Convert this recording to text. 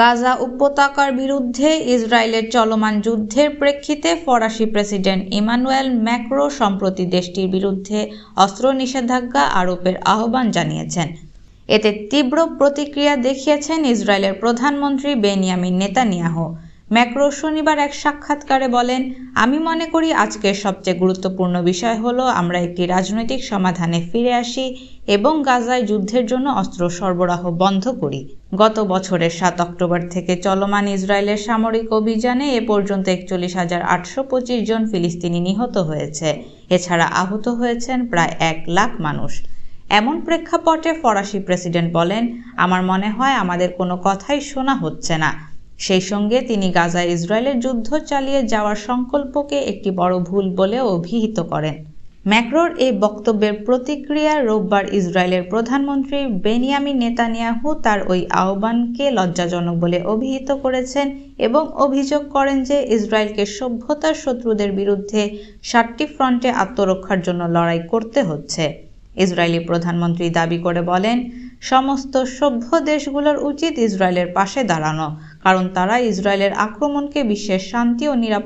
গাজা উপত্যকার বিরুদ্ধে ইসরায়েলের চলমান যুদ্ধের প্রেক্ষিতে ফরাসি প্রেসিডেন্ট ইমানুয়েল ম্যাক্রো সম্প্রতি দেশটির বিরুদ্ধে অস্ত্র নিষেধাজ্ঞা আরোপের আহ্বান জানিয়েছেন এতে তীব্র প্রতিক্রিয়া দেখিয়েছেন ইসরায়েলের প্রধানমন্ত্রী বেনিয়ামিন নেতানিয়াহ ম্যাক্রো শনিবার এক সাক্ষাৎকারে বলেন আমি মনে করি আজকের সবচেয়ে গুরুত্বপূর্ণ বিষয় হলো আমরা একটি রাজনৈতিক সমাধানে ফিরে আসি এবং গাজায় যুদ্ধের জন্য অস্ত্র সরবরাহ বন্ধ করি গত বছরের সাত অক্টোবর থেকে চলমান ইসরায়েলের সামরিক অভিযানে এ পর্যন্ত একচল্লিশ হাজার আটশো পঁচিশ জন ফিলিস্তিনি নিহত হয়েছে এছাড়া আহত হয়েছেন প্রায় এক লাখ মানুষ এমন প্রেক্ষাপটে ফরাসি প্রেসিডেন্ট বলেন আমার মনে হয় আমাদের কোনো কথাই শোনা হচ্ছে না সেই সঙ্গে তিনি গাজা ইসরায়েলের যুদ্ধ চালিয়ে যাওয়ার সংকল্পকে একটি বড় ভুল বলে অভিহিত করেন ম্যাক্রোর এই বক্তব্যের প্রতিক্রিয়া রোববার ইসরায়েলের প্রধানমন্ত্রী বেনিয়ামি নেতানিয়াহু তার ওই আহ্বানকে লজ্জাজনক বলে অভিহিত করেছেন এবং অভিযোগ করেন যে ইসরায়েলকে সভ্যতার শত্রুদের বিরুদ্ধে সাতটি ফ্রন্টে আত্মরক্ষার জন্য লড়াই করতে হচ্ছে ইসরায়েলি প্রধানমন্ত্রী দাবি করে বলেন সমস্ত সভ্য দেশগুলোর উচিত ইসরায়েলের পাশে দাঁড়ানো কারণ তারা ইসরায়েলের আক্রমণকে বিশ্বের শান্তি ও নিরাপত্তা